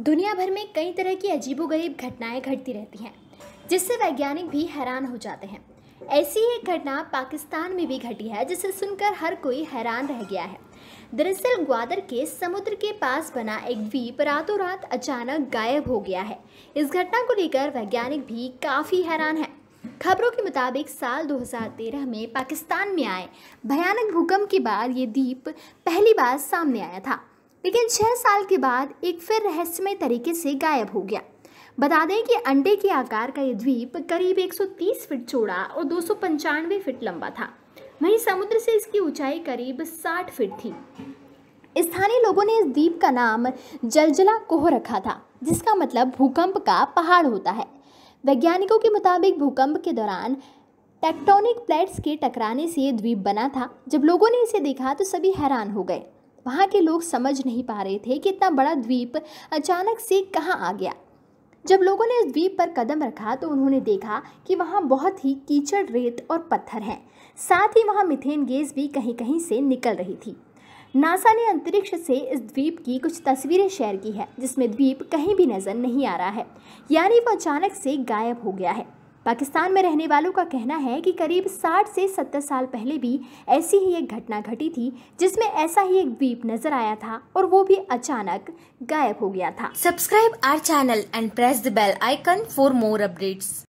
दुनिया भर में कई तरह की अजीबोगरीब घटनाएं घटती रहती हैं जिससे वैज्ञानिक भी हैरान हो जाते हैं ऐसी एक घटना पाकिस्तान में भी घटी है जिसे सुनकर हर कोई हैरान रह गया है दरअसल ग्वादर के समुद्र के पास बना एक द्वीप रातों रात अचानक गायब हो गया है इस घटना को लेकर वैज्ञानिक भी काफ़ी हैरान है खबरों के मुताबिक साल 2013 में पाकिस्तान में आए भयानक भूकंप के बाद ये द्वीप पहली बार सामने आया था लेकिन छः साल के बाद एक फिर रहस्यमय तरीके से गायब हो गया बता दें कि अंडे के आकार का ये द्वीप करीब 130 फीट चौड़ा और दो फीट लंबा था वहीं समुद्र से इसकी ऊंचाई करीब 60 फीट थी स्थानीय लोगों ने इस द्वीप का नाम जलजला कोह रखा था जिसका मतलब भूकंप का पहाड़ होता है वैज्ञानिकों के मुताबिक भूकंप के दौरान टेक्टोनिक प्लेट्स के टकराने से ये द्वीप बना था जब लोगों ने इसे देखा तो सभी हैरान हो गए वहाँ के लोग समझ नहीं पा रहे थे कि इतना बड़ा द्वीप अचानक से कहाँ आ गया जब लोगों ने इस द्वीप पर कदम रखा तो उन्होंने देखा कि वहाँ बहुत ही कीचड़ रेत और पत्थर हैं साथ ही वहाँ मिथेन गैस भी कहीं कहीं से निकल रही थी नासा ने अंतरिक्ष से इस द्वीप की कुछ तस्वीरें शेयर की है जिसमें द्वीप कहीं भी नज़र नहीं आ रहा है यानी वह अचानक से गायब हो गया है पाकिस्तान में रहने वालों का कहना है कि करीब 60 से 70 साल पहले भी ऐसी ही एक घटना घटी थी जिसमें ऐसा ही एक द्वीप नजर आया था और वो भी अचानक गायब हो गया था subscribe our channel and press the bell icon for more updates